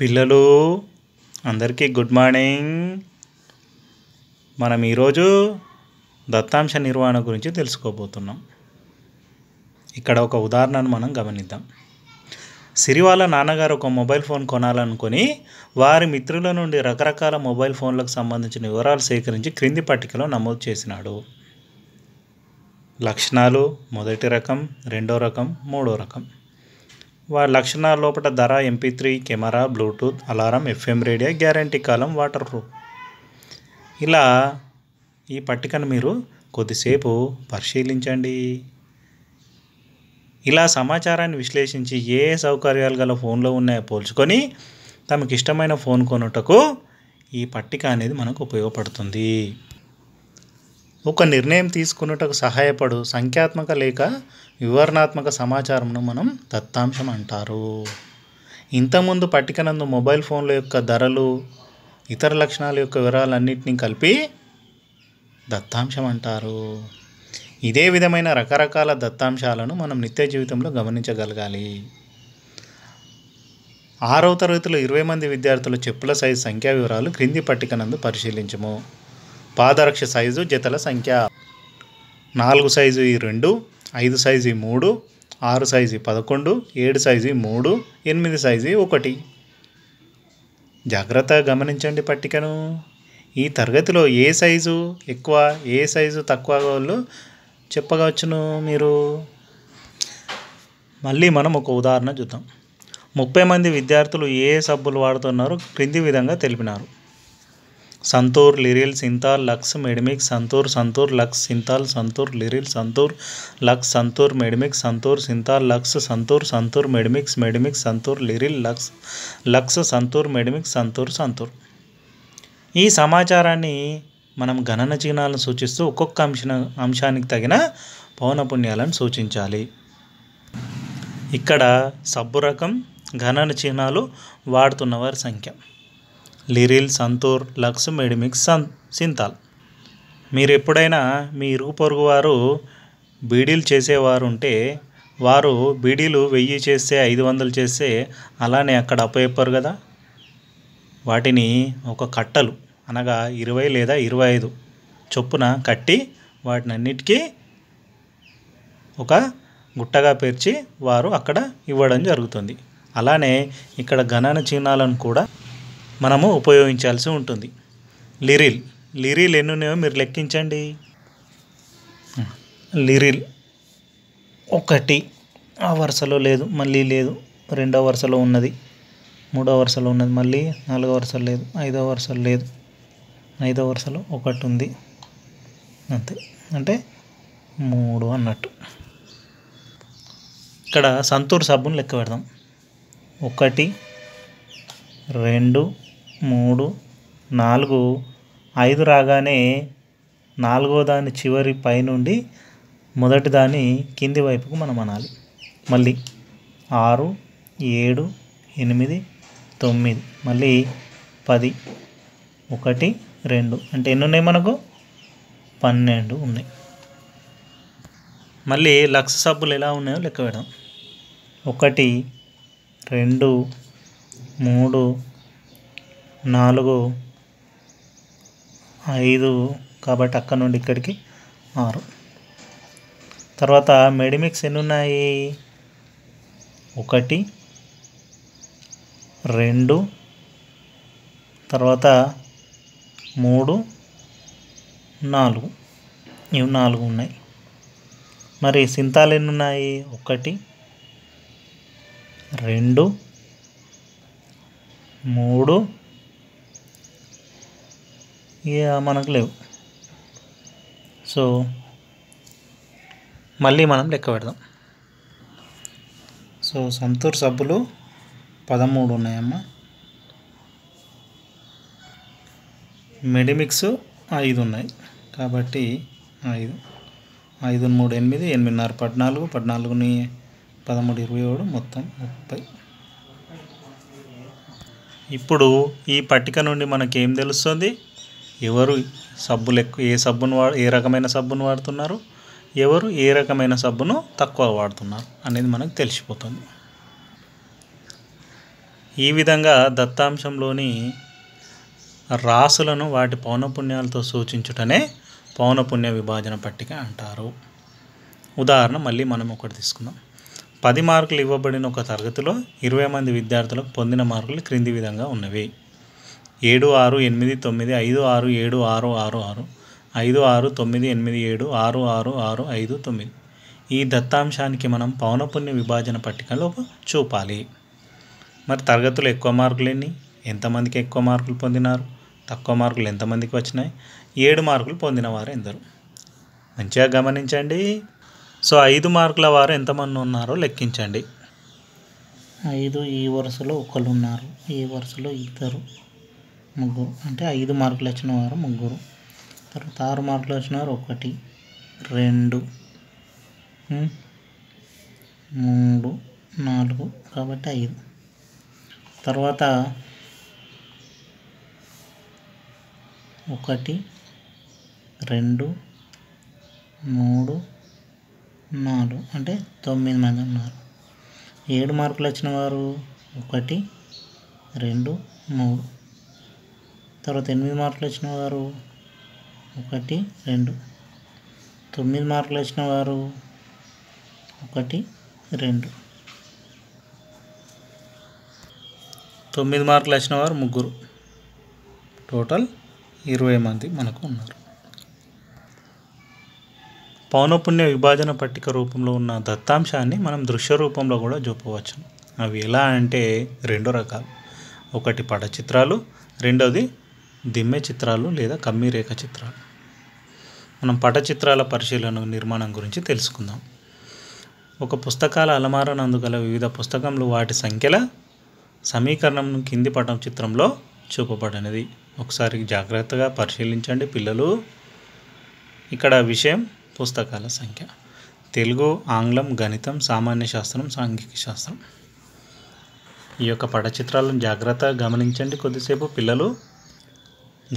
పిల్లలు అందరికీ good morning మనం ఈరోజు దత్తాంశ నిర్వహణ గురించి తెలుసుకోబోతున్నాం ఇక్కడ ఒక ఉదాహరణను మనం గమనిద్దాం సిరి నాన్నగారు ఒక మొబైల్ ఫోన్ కొనాలనుకుని వారి మిత్రుల నుండి రకరకాల మొబైల్ ఫోన్లకు సంబంధించిన వివరాలు సేకరించి క్రింది పట్టికలో నమోదు చేసినాడు లక్షణాలు మొదటి రకం రెండో రకం మూడో రకం వారి లక్షణాల లోపల ధర MP three camera Bluetooth alarm FM radio guarantee కాలం వాటర్ ప్రూఫ్ ఇలా ఈ పట్టికను మీరు కొద్దిసేపు పరిశీలించండి ఇలా సమాచారాన్ని విశ్లేషించి ఏ సౌకర్యాలు గల ఫోన్లో ఉన్నాయో పోల్చుకొని తమకు ఇష్టమైన ఫోన్ కొనుటకు ఈ పట్టిక అనేది మనకు ఉపయోగపడుతుంది ఒక నిర్ణయం తీసుకున్నటకు సహాయపడు సంఖ్యాత్మక లేక వివరణాత్మక సమాచారంను మనం దత్తాంశం అంటారు ఇంతకుముందు పట్టికనందు మొబైల్ ఫోన్ల యొక్క ధరలు ఇతర లక్షణాల యొక్క వివరాలన్నింటినీ కలిపి దత్తాంశం అంటారు ఇదే విధమైన రకరకాల దత్తాంశాలను మనం నిత్య జీవితంలో గమనించగలగాలి ఆరవ తరగతిలో ఇరవై మంది విద్యార్థుల చెప్పుల సైజు సంఖ్యా వివరాలు క్రింది పట్టికనందు పరిశీలించము పాదరక్ష సైజు జతల సంఖ్య నాలుగు సైజు ఈ రెండు ఐదు సైజు ఈ మూడు ఆరు సైజు పదకొండు ఏడు సైజు మూడు ఎనిమిది సైజు ఒకటి జాగ్రత్త గమనించండి పట్టికను ఈ తరగతిలో ఏ సైజు ఎక్కువ ఏ సైజు తక్కువ వాళ్ళు చెప్పగవచ్చును మీరు మళ్ళీ మనం ఒక ఉదాహరణ చూద్దాం ముప్పై మంది విద్యార్థులు ఏ సబ్బులు వాడుతున్నారో క్రింది విధంగా తెలిపినారు Santoor Liril Cinthol Lux Medimix Santoor Santoor Lux Cinthol Santoor Liril Santoor Lux Santoor Medimix Santoor Cinthol Lux Santoor Santoor Medimix Medimix Santoor Liril Lux Lux Santoor Medimix Santoor Santoor ఈ సమాచారాన్ని మనం గణన చిహ్నాలను సూచిస్తూ ఒక్కొక్క అంశ అంశానికి తగిన పౌనపుణ్యాలను సూచించాలి ఇక్కడ సబ్బు రకం గణన చిహ్నాలు వాడుతున్నవారి సంఖ్య లిరిల్ సంతూర్ లక్స్ మెడిమిక్స్ సన్ సింతాల్ మీరు ఎప్పుడైనా మీ ఇరుగు పొరుగు వారు బీడీలు చేసేవారు ఉంటే వారు బీడీలు వెయ్యి చేస్తే ఐదు వందలు చేస్తే అలానే అక్కడ అప్పచెప్పారు కదా వాటిని ఒక కట్టలు అనగా ఇరవై లేదా ఇరవై ఐదు చొప్పున కట్టి వాటిని అన్నిటికీ ఒక గుట్టగా పేర్చి వారు అక్కడ ఇవ్వడం జరుగుతుంది అలానే ఇక్కడ గణన చిహ్నాలను కూడా మనము ఉపయోగించాల్సి ఉంటుంది లిరిల్ లిరిల్ ఎన్ని ఉన్నాయో మీరు లెక్కించండి లిరిల్ ఒకటి ఆ వరుసలో లేదు మళ్ళీ లేదు రెండో వరుసలో ఉన్నది మూడో వరుసలో ఉన్నది మళ్ళీ నాలుగో వరుసలో లేదు ఐదో వరుసలో లేదు ఐదో వరుసలో ఒకటి ఉంది అంతే అంటే మూడు అన్నట్టు ఇక్కడ సంతూర్ సబ్బును లెక్క పెడదాం ఒకటి రెండు మూడు నాలుగు ఐదు రాగానే నాలుగో దాని చివరి పైనుండి మొదటి దాని కింది వైపుకు మనం అనాలి మళ్ళీ ఆరు ఏడు ఎనిమిది తొమ్మిది మళ్ళీ పది ఒకటి రెండు అంటే ఎన్ని ఉన్నాయి మనకు పన్నెండు ఉన్నాయి మళ్ళీ లక్ష సబ్బులు ఎలా ఉన్నాయో లెక్క పెడదాం ఒకటి రెండు మూడు నాలుగు ఐదు కాబట్టి అక్కడ నుండి ఇక్కడికి ఆరు తర్వాత మెడిమిక్స్ ఎన్ని ఉన్నాయి ఒకటి రెండు తర్వాత మూడు నాలుగు ఇవి నాలుగు ఉన్నాయి మరి సింతాలు ఎన్ని ఉన్నాయి ఒకటి రెండు మూడు ఇక మనకు లేవు సో మళ్ళీ మనం లెక్క పెడదాం సో సంతూర్ సబ్బులు పదమూడు ఉన్నాయమ్మా మెడిమిక్స్ ఐదు ఉన్నాయి కాబట్టి ఐదు ఐదు మూడు ఎనిమిది ఎనిమిదిన్నర పద్నాలుగు పద్నాలుగుని పదమూడు ఇరవై ఏడు మొత్తం ముప్పై ఇప్పుడు ఈ పట్టిక నుండి మనకేం తెలుస్తుంది ఎవరు సబ్బులు ఎక్కువ ఏ సబ్బును వాడు ఏ రకమైన సబ్బును వాడుతున్నారు ఎవరు ఏ రకమైన సబ్బును తక్కువ వాడుతున్నారు అనేది మనకు తెలిసిపోతుంది ఈ విధంగా దత్తాంశంలోని రాసులను వాటి పౌనపుణ్యాలతో సూచించుటనే పౌనపుణ్య విభాజన పట్టిక అంటారు ఉదాహరణ మళ్ళీ మనం ఒకటి తీసుకుందాం పది మార్కులు ఇవ్వబడిన ఒక తరగతిలో ఇరవై మంది విద్యార్థులకు పొందిన మార్కులు క్రింది విధంగా ఉన్నవి ఏడు ఆరు ఎనిమిది తొమ్మిది ఐదు ఆరు ఏడు ఆరు ఆరు ఆరు ఐదు ఆరు తొమ్మిది ఎనిమిది ఏడు ఆరు ఆరు ఆరు ఐదు తొమ్మిది ఈ దత్తాంశానికి మనం పౌనపుణ్య విభాజన పట్టికలో చూపాలి మరి తరగతులు ఎక్కువ మార్కులు ఎన్ని ఎంతమందికి ఎక్కువ మార్కులు పొందినారు తక్కువ మార్కులు ఎంతమందికి వచ్చినాయి ఏడు మార్కులు పొందిన వారు ఎందరు మంచిగా గమనించండి సో ఐదు మార్కుల వారు ఎంతమంది ఉన్నారో లెక్కించండి ఐదు ఈ వరుసలో ఒకళ్ళు ఉన్నారు ఈ వరుసలో ఇద్దరు ముగ్గురు అంటే ఐదు మార్కులు వచ్చిన వారు ముగ్గురు తర్వాత ఆరు మార్కులు వచ్చిన వారు ఒకటి రెండు మూడు నాలుగు కాబట్టి ఐదు తర్వాత ఒకటి రెండు మూడు నాలుగు అంటే తొమ్మిది మంది ఉన్నారు ఏడు మార్కులు వచ్చిన వారు ఒకటి రెండు మూడు తర్వాత ఎనిమిది మార్కులు వచ్చిన వారు ఒకటి రెండు తొమ్మిది మార్కులు వచ్చిన వారు ఒకటి రెండు తొమ్మిది మార్కులు వచ్చిన వారు ముగ్గురు టోటల్ ఇరవై మంది మనకు ఉన్నారు పౌనపుణ్య విభాజన పట్టిక రూపంలో ఉన్న దత్తాంశాన్ని మనం దృశ్య రూపంలో కూడా చూపవచ్చు అవి ఎలా అంటే రెండు రకాలు ఒకటి పటచిత్రాలు రెండోది దిమ్మె చిత్రాలు లేదా కమ్మి రేఖ చిత్రాలు మనం పట చిత్రాల పరిశీలన నిర్మాణం గురించి తెలుసుకుందాం ఒక పుస్తకాల అలమారనందు గల వివిధ పుస్తకంలో వాటి సంఖ్యల సమీకరణం కింది పటం చిత్రంలో చూపబడినది ఒకసారి జాగ్రత్తగా పరిశీలించండి పిల్లలు ఇక్కడ విషయం పుస్తకాల సంఖ్య తెలుగు ఆంగ్లం గణితం సామాన్య శాస్త్రం సాంఘిక శాస్త్రం ఈ యొక్క పటచిత్రాలను జాగ్రత్తగా గమనించండి కొద్దిసేపు పిల్లలు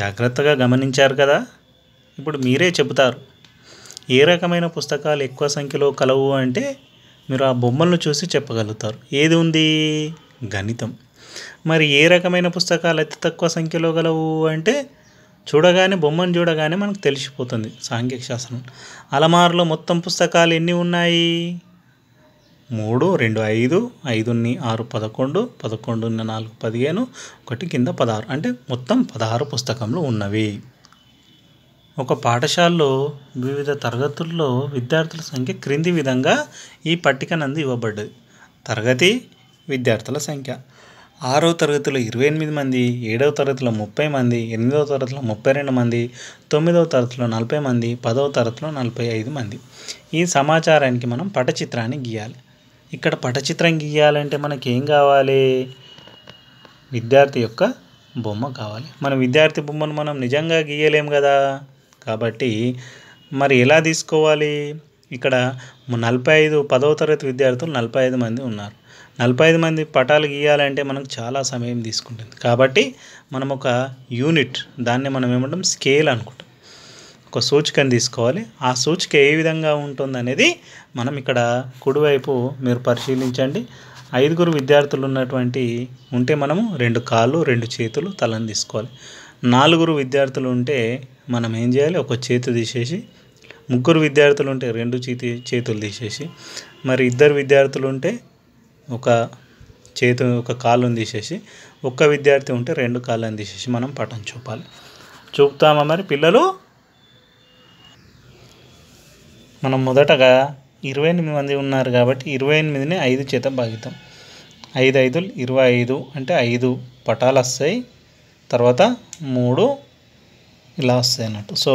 జాగ్రత్తగా గమనించారు కదా ఇప్పుడు మీరే చెబుతారు ఏ రకమైన పుస్తకాలు ఎక్కువ సంఖ్యలో కలవు అంటే మీరు ఆ బొమ్మలను చూసి చెప్పగలుగుతారు ఏది ఉంది గణితం మరి ఏ రకమైన పుస్తకాలు అతి తక్కువ సంఖ్యలో గలవు అంటే చూడగానే బొమ్మను చూడగానే మనకు తెలిసిపోతుంది సాంఘిక శాస్త్రం అలమారులో మొత్తం పుస్తకాలు ఎన్ని ఉన్నాయి మూడు రెండు ఐదు ఐదుని ఆరు పదకొండు పదకొండున్న నాలుగు పదిహేను ఒకటి కింద పదహారు అంటే మొత్తం పదహారు పుస్తకంలో ఉన్నవి ఒక పాఠశాలలో వివిధ తరగతుల్లో విద్యార్థుల సంఖ్య క్రింది విధంగా ఈ పట్టిక నందు ఇవ్వబడ్డది తరగతి విద్యార్థుల సంఖ్య ఆరో తరగతిలో ఇరవై ఎనిమిది మంది ఏడవ తరగతిలో ముప్పై మంది ఎనిమిదవ తరగతిలో ముప్పై రెండు మంది తొమ్మిదవ తరగతిలో నలభై మంది పదవ తరగతిలో నలభై ఐదు మంది ఈ సమాచారానికి మనం పటచిత్రాన్ని గీయాలి ఇక్కడ పటచిత్రం గీయాలంటే మనకి ఏం కావాలి విద్యార్థి యొక్క బొమ్మ కావాలి మన విద్యార్థి బొమ్మను మనం నిజంగా గీయలేం కదా కాబట్టి మరి ఎలా తీసుకోవాలి ఇక్కడ నలభై ఐదు పదవ తరగతి విద్యార్థులు నలభై ఐదు మంది ఉన్నారు నలభై ఐదు మంది పటాలు గీయాలంటే మనకు చాలా సమయం తీసుకుంటుంది కాబట్టి మనం ఒక యూనిట్ దాన్ని మనం ఏమంటాం స్కేల్ అనుకుంటాం ఒక సూచికను తీసుకోవాలి ఆ సూచిక ఏ విధంగా ఉంటుందనేది మనం ఇక్కడ కుడివైపు మీరు పరిశీలించండి ఐదుగురు విద్యార్థులు ఉన్నటువంటి ఉంటే మనము రెండు కాళ్ళు రెండు చేతులు తలను తీసుకోవాలి నాలుగురు విద్యార్థులు ఉంటే మనం ఏం చేయాలి ఒక చేతి తీసేసి ముగ్గురు విద్యార్థులు ఉంటే రెండు చేతి చేతులు తీసేసి మరి ఇద్దరు విద్యార్థులు ఉంటే ఒక చేతు ఒక కాలును తీసేసి ఒక్క విద్యార్థి ఉంటే రెండు కాళ్ళని తీసేసి మనం పటం చూపాలి చూపుతామా మరి పిల్లలు మనం మొదటగా ఇరవై ఎనిమిది మంది ఉన్నారు కాబట్టి ఇరవై ఎనిమిదిని ఐదు చేత భాగితం ఐదు ఐదులు ఇరవై ఐదు అంటే ఐదు పటాలు వస్తాయి తర్వాత మూడు ఇలా వస్తాయి అన్నట్టు సో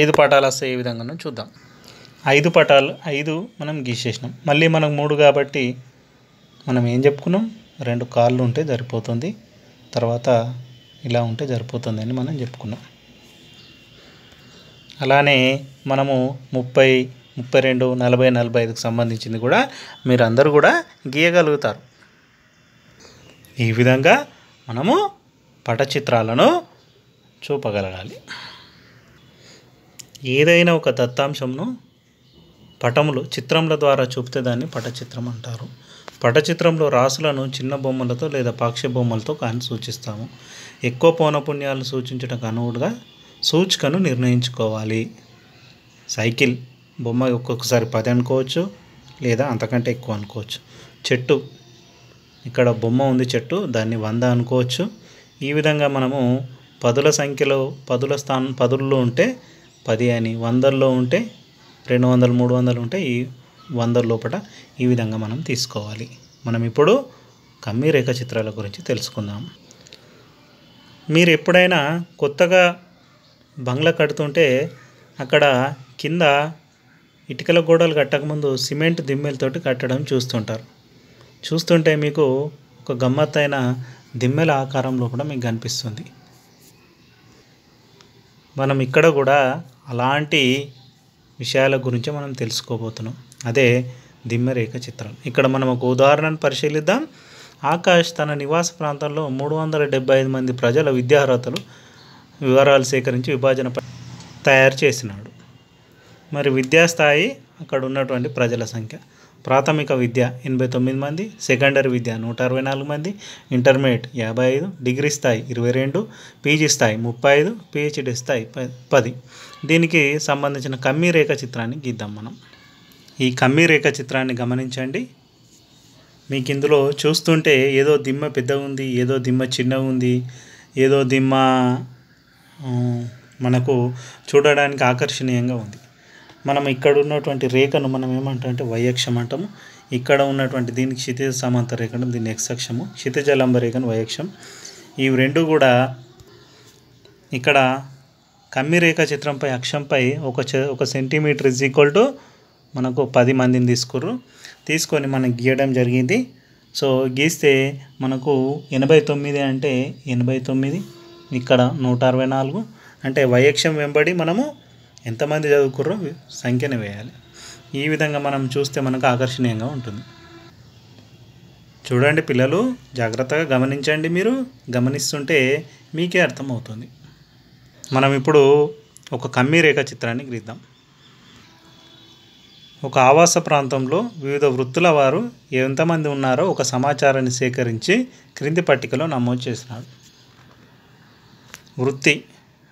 ఐదు పటాలు వస్తాయి ఏ విధంగానో చూద్దాం ఐదు పటాలు ఐదు మనం గీసేసినాం మళ్ళీ మనకు మూడు కాబట్టి మనం ఏం చెప్పుకున్నాం రెండు కాళ్ళు ఉంటే సరిపోతుంది తర్వాత ఇలా ఉంటే సరిపోతుంది అని మనం చెప్పుకున్నాం అలానే మనము ముప్పై ముప్పై రెండు నలభై నలభై ఐదుకు సంబంధించింది కూడా మీరు అందరూ కూడా గీయగలుగుతారు ఈ విధంగా మనము పటచిత్రాలను చూపగలగాలి ఏదైనా ఒక దత్తాంశంను పటములు చిత్రముల ద్వారా చూపితే దాన్ని పటచిత్రం అంటారు పటచిత్రంలో రాసులను చిన్న బొమ్మలతో లేదా పాక్ష బొమ్మలతో కానీ సూచిస్తాము ఎక్కువ పౌనపుణ్యాలు సూచించడానికి అనువుడుగా సూచికను నిర్ణయించుకోవాలి సైకిల్ బొమ్మ ఒక్కొక్కసారి పది అనుకోవచ్చు లేదా అంతకంటే ఎక్కువ అనుకోవచ్చు చెట్టు ఇక్కడ బొమ్మ ఉంది చెట్టు దాన్ని వంద అనుకోవచ్చు ఈ విధంగా మనము పదుల సంఖ్యలో పదుల స్థానం పదుల్లో ఉంటే పది అని వందల్లో ఉంటే రెండు వందలు మూడు వందలు ఉంటే ఈ వంద లోపల ఈ విధంగా మనం తీసుకోవాలి మనం ఇప్పుడు కమ్మి రేఖ చిత్రాల గురించి తెలుసుకుందాం మీరు ఎప్పుడైనా కొత్తగా బంగ్లా కడుతుంటే అక్కడ కింద ఇటుకల గోడలు కట్టకముందు సిమెంట్ దిమ్మెలతోటి కట్టడం చూస్తుంటారు చూస్తుంటే మీకు ఒక గమ్మత్తైన దిమ్మెల ఆకారంలో కూడా మీకు కనిపిస్తుంది మనం ఇక్కడ కూడా అలాంటి విషయాల గురించి మనం తెలుసుకోబోతున్నాం అదే దిమ్మరేఖ చిత్రం ఇక్కడ మనం ఒక ఉదాహరణను పరిశీలిద్దాం ఆకాష్ తన నివాస ప్రాంతంలో మూడు వందల డెబ్బై ఐదు మంది ప్రజల విద్యార్హతలు వివరాలు సేకరించి విభాజన తయారు చేసినాడు మరి విద్యాస్థాయి అక్కడ ఉన్నటువంటి ప్రజల సంఖ్య ప్రాథమిక విద్య ఎనభై తొమ్మిది మంది సెకండరీ విద్య నూట అరవై నాలుగు మంది ఇంటర్మీడియట్ యాభై ఐదు డిగ్రీ స్థాయి ఇరవై రెండు పీజీ స్థాయి ముప్పై ఐదు పిహెచ్డి స్థాయి పది దీనికి సంబంధించిన కమ్మీ రేఖ చిత్రాన్ని గీద్దాం మనం ఈ కమ్మీ రేఖ చిత్రాన్ని గమనించండి మీకు ఇందులో చూస్తుంటే ఏదో దిమ్మ పెద్ద ఉంది ఏదో దిమ్మ చిన్నగా ఉంది ఏదో దిమ్మ మనకు చూడడానికి ఆకర్షణీయంగా ఉంది మనం ఇక్కడ ఉన్నటువంటి రేఖను మనం ఏమంటాం అంటే వైయక్షం అంటాము ఇక్కడ ఉన్నటువంటి దీనికి క్షితిజ సమాంత రేఖను దీన్ని ఎక్సక్షము క్షితిజ లంబ రేఖను వైయక్షం ఈ రెండు కూడా ఇక్కడ కమ్మి రేఖ చిత్రంపై అక్షంపై ఒక ఒక సెంటీమీటర్ ఇజ్ ఈక్వల్ టు మనకు పది మందిని తీసుకుర్రు తీసుకొని మనం గీయడం జరిగింది సో గీస్తే మనకు ఎనభై తొమ్మిది అంటే ఎనభై తొమ్మిది ఇక్కడ నూట అరవై నాలుగు అంటే వైయక్ష్యం వెంబడి మనము ఎంతమంది చదువుకుర్రో సంఖ్యను వేయాలి ఈ విధంగా మనం చూస్తే మనకు ఆకర్షణీయంగా ఉంటుంది చూడండి పిల్లలు జాగ్రత్తగా గమనించండి మీరు గమనిస్తుంటే మీకే అర్థమవుతుంది మనం ఇప్పుడు ఒక కమ్మి రేఖ చిత్రాన్ని గీద్దాం ఒక ఆవాస ప్రాంతంలో వివిధ వృత్తుల వారు ఎంతమంది ఉన్నారో ఒక సమాచారాన్ని సేకరించి క్రింది పట్టికలో నమోదు చేసినాడు వృత్తి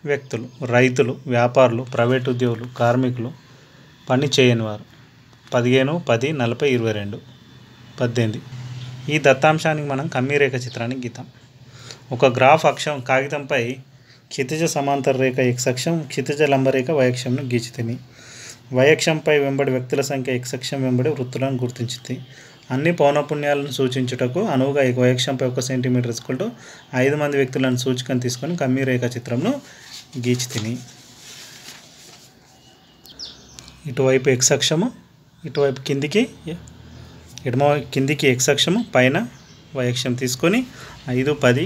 వ్యక్తులు రైతులు వ్యాపారులు ప్రైవేట్ ఉద్యోగులు కార్మికులు పని చేయని వారు పదిహేను పది నలభై ఇరవై రెండు పద్దెనిమిది ఈ దత్తాంశానికి మనం కమ్మీ రేఖ చిత్రాన్ని గీతాం ఒక గ్రాఫ్ అక్షం కాగితంపై క్షితిజ సమాంతర రేఖ ఎక్స్ అక్షం క్షితిజ లంబరేఖ వయక్షంను గీచితిని వయక్షంపై వెంబడి వ్యక్తుల సంఖ్య ఎక్స్ అక్షం వెంబడి వృత్తులను గుర్తించింది అన్ని పౌనపుణ్యాలను సూచించుటకు అనువుగా ఈ వయక్షంపై ఒక సెంటీమీటర్ ఇసుకుంటూ ఐదు మంది వ్యక్తులను సూచికను తీసుకొని కమ్మీ రేఖ చిత్రంను గీచి తిని ఇటువైపు ఎక్స్ అక్షము ఇటువైపు కిందికి ఎడమ కిందికి ఎక్స్ అక్షము పైన వై అక్షం తీసుకొని ఐదు పది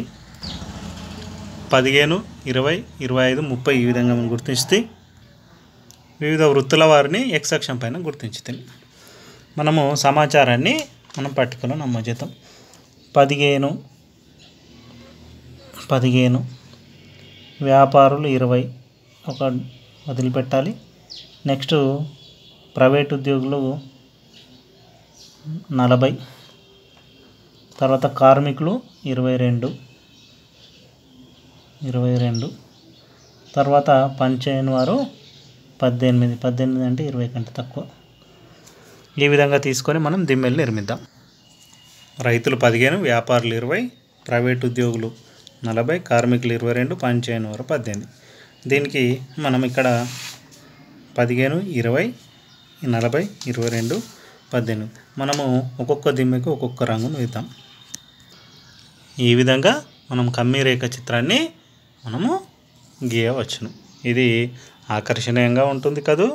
పదిహేను ఇరవై ఇరవై ఐదు ముప్పై ఈ విధంగా మనం గుర్తించి వివిధ వృత్తుల వారిని ఎక్స్ అక్షం పైన తిని మనము సమాచారాన్ని మనం పట్టుకున్నాం నమ్మ జీతం పదిహేను పదిహేను వ్యాపారులు ఇరవై ఒక వదిలిపెట్టాలి నెక్స్ట్ ప్రైవేట్ ఉద్యోగులు నలభై తర్వాత కార్మికులు ఇరవై రెండు ఇరవై రెండు తర్వాత పనిచేయని వారు పద్దెనిమిది పద్దెనిమిది అంటే ఇరవై కంటే తక్కువ ఈ విధంగా తీసుకొని మనం దిమ్మెల్ని నిర్మిద్దాం రైతులు పదిహేను వ్యాపారులు ఇరవై ప్రైవేట్ ఉద్యోగులు నలభై కార్మికులు ఇరవై రెండు పనిచేయని వారు పద్దెనిమిది దీనికి మనం ఇక్కడ పదిహేను ఇరవై నలభై ఇరవై రెండు పద్దెనిమిది మనము ఒక్కొక్క దిమ్మకి ఒక్కొక్క రంగును వేద్దాం ఈ విధంగా మనం కమ్మి రేఖ చిత్రాన్ని మనము గీయవచ్చును ఇది ఆకర్షణీయంగా ఉంటుంది కదూ